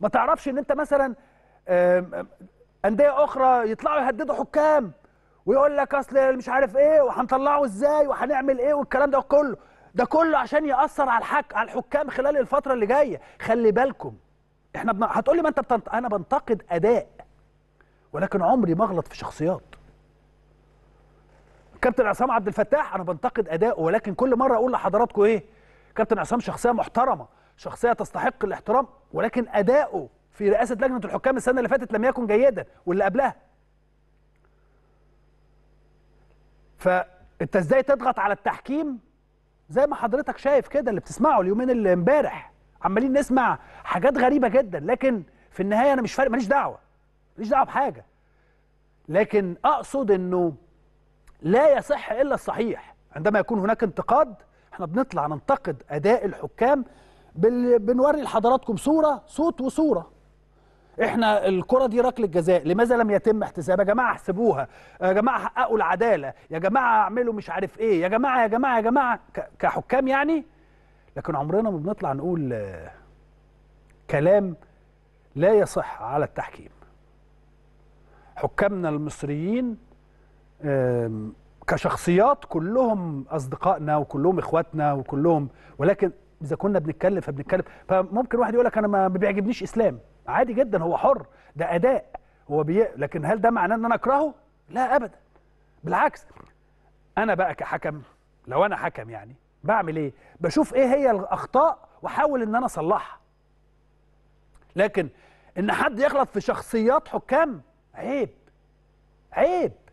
ما تعرفش ان انت مثلا انديه اخرى يطلعوا يهددوا حكام ويقول لك اصل مش عارف ايه وهنطلعه ازاي وهنعمل ايه والكلام ده كله ده كله عشان ياثر على الحك على الحكام خلال الفتره اللي جايه خلي بالكم احنا بن... هتقول لي ما انت بتنت... انا بنتقد اداء ولكن عمري ما اغلط في شخصيات كابتن عصام عبد الفتاح انا بنتقد اداءه ولكن كل مره اقول لحضراتكم ايه كابتن عصام شخصيه محترمه شخصيه تستحق الاحترام ولكن اداؤه في رئاسه لجنه الحكام السنه اللي فاتت لم يكن جيدا واللي قبلها فانت ازاي تضغط على التحكيم زي ما حضرتك شايف كده اللي بتسمعه اليومين اللي امبارح عمالين نسمع حاجات غريبه جدا لكن في النهايه انا مش فارق ماليش دعوه ماليش دعوه بحاجه لكن اقصد انه لا يصح الا الصحيح عندما يكون هناك انتقاد احنا بنطلع ننتقد اداء الحكام بنوري لحضراتكم صوره صوت وصوره احنا الكره دي ركله جزاء لماذا لم يتم احتسابها يا جماعه احسبوها يا جماعه حققوا العداله يا جماعه اعملوا مش عارف ايه يا جماعه يا جماعه يا جماعه كحكام يعني لكن عمرنا ما بنطلع نقول كلام لا يصح على التحكيم حكامنا المصريين كشخصيات كلهم اصدقائنا وكلهم اخواتنا وكلهم ولكن اذا كنا بنتكلم فبنتكلم فممكن واحد يقول لك انا ما بيعجبنيش اسلام عادي جدا هو حر ده اداء هو بي... لكن هل ده معناه ان انا اكرهه لا ابدا بالعكس انا بقى كحكم لو انا حكم يعني بعمل ايه بشوف ايه هي الاخطاء واحاول ان انا اصلحها لكن ان حد يغلط في شخصيات حكام عيب عيب